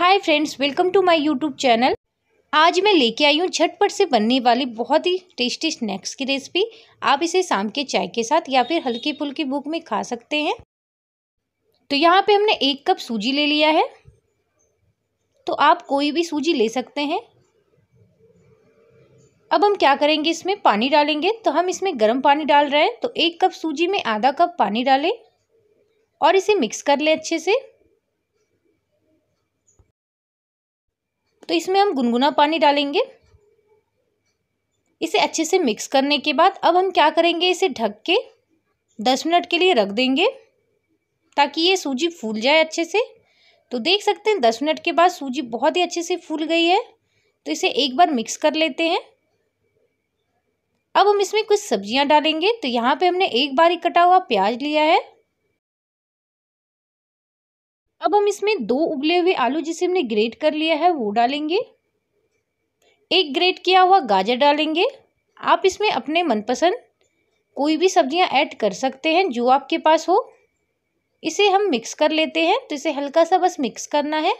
hi friends welcome to my YouTube channel आज मैं लेके आई हूँ झटपट से बनने वाली बहुत ही टेस्टी स्नैक्स की रेसिपी आप इसे शाम के चाय के साथ या फिर हल्की फुल्की भूख में खा सकते हैं तो यहाँ पे हमने एक कप सूजी ले लिया है तो आप कोई भी सूजी ले सकते हैं अब हम क्या करेंगे इसमें पानी डालेंगे तो हम इसमें गर्म पानी डाल रहे हैं तो एक कप सूजी में आधा कप पानी डालें और इसे मिक्स कर लें अच्छे से तो इसमें हम गुनगुना पानी डालेंगे इसे अच्छे से मिक्स करने के बाद अब हम क्या करेंगे इसे ढक के दस मिनट के लिए रख देंगे ताकि ये सूजी फूल जाए अच्छे से तो देख सकते हैं दस मिनट के बाद सूजी बहुत ही अच्छे से फूल गई है तो इसे एक बार मिक्स कर लेते हैं अब हम इसमें कुछ सब्जियां डालेंगे तो यहाँ पे हमने एक बारी कटा हुआ प्याज लिया है अब हम इसमें दो उबले हुए आलू जिसे हमने ग्रेट कर लिया है वो डालेंगे एक ग्रेट किया हुआ गाजर डालेंगे आप इसमें अपने मनपसंद कोई भी सब्जियां ऐड कर सकते हैं जो आपके पास हो इसे हम मिक्स कर लेते हैं तो इसे हल्का सा बस मिक्स करना है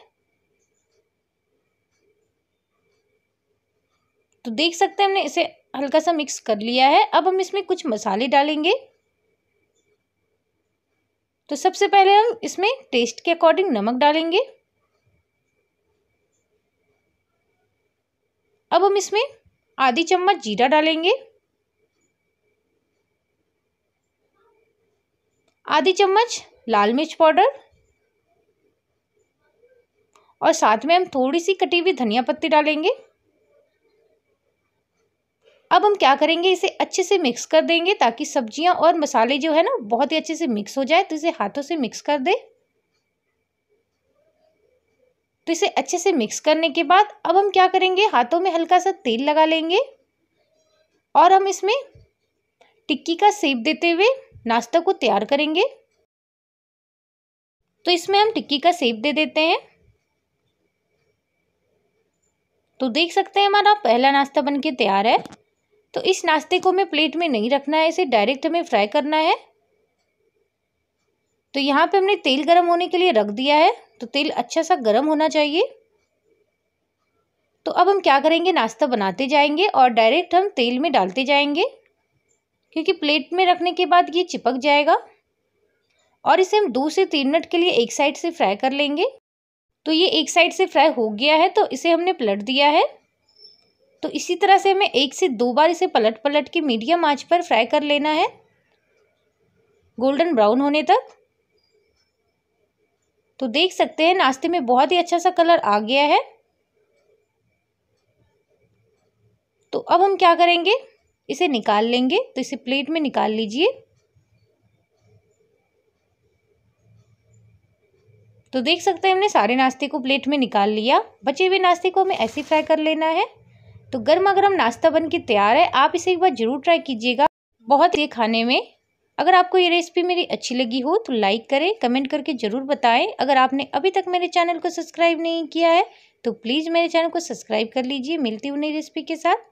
तो देख सकते हैं हमने इसे हल्का सा मिक्स कर लिया है अब हम इसमें कुछ मसाले डालेंगे तो सबसे पहले हम इसमें टेस्ट के अकॉर्डिंग नमक डालेंगे अब हम इसमें आधी चम्मच जीरा डालेंगे आधी चम्मच लाल मिर्च पाउडर और साथ में हम थोड़ी सी कटी हुई धनिया पत्ती डालेंगे अब हम क्या करेंगे इसे अच्छे से मिक्स कर देंगे ताकि सब्जियां और मसाले जो है ना बहुत ही अच्छे से मिक्स हो जाए तो इसे हाथों से मिक्स कर दे तो इसे अच्छे से मिक्स करने के बाद अब हम क्या करेंगे हाथों में हल्का सा तेल लगा लेंगे और हम इसमें टिक्की का सेप देते हुए नाश्ता को तैयार करेंगे तो इसमें हम टिक्की का सेप दे देते हैं तो देख सकते हैं हमारा पहला नाश्ता बनके तैयार है तो इस नाश्ते को हमें प्लेट में नहीं रखना है इसे डायरेक्ट हमें फ्राई करना है तो यहाँ पे हमने तेल गरम होने के लिए रख दिया है तो तेल अच्छा सा गरम होना चाहिए तो अब हम क्या करेंगे नाश्ता बनाते जाएंगे और डायरेक्ट हम तेल में डालते जाएंगे क्योंकि प्लेट में रखने के बाद ये चिपक जाएगा और इसे हम दो से तीन मिनट के लिए एक साइड से फ्राई कर लेंगे तो ये एक साइड से फ्राई हो गया है तो इसे हमने पलट दिया है तो इसी तरह से हमें एक से दो बार इसे पलट पलट के मीडियम आंच पर फ्राई कर लेना है गोल्डन ब्राउन होने तक तो देख सकते हैं नाश्ते में बहुत ही अच्छा सा कलर आ गया है तो अब हम क्या करेंगे इसे निकाल लेंगे तो इसे प्लेट में निकाल लीजिए तो देख सकते हैं हमने सारे नाश्ते को प्लेट में निकाल लिया बचे हुए नाश्ते को हमें ऐसे फ्राई कर लेना है तो गर्मा गर्म नाश्ता बन के तैयार है आप इसे एक बार ज़रूर ट्राई कीजिएगा बहुत ही खाने में अगर आपको ये रेसिपी मेरी अच्छी लगी हो तो लाइक करें कमेंट करके ज़रूर बताएं अगर आपने अभी तक मेरे चैनल को सब्सक्राइब नहीं किया है तो प्लीज़ मेरे चैनल को सब्सक्राइब कर लीजिए मिलती हूँ नई रेसिपी के साथ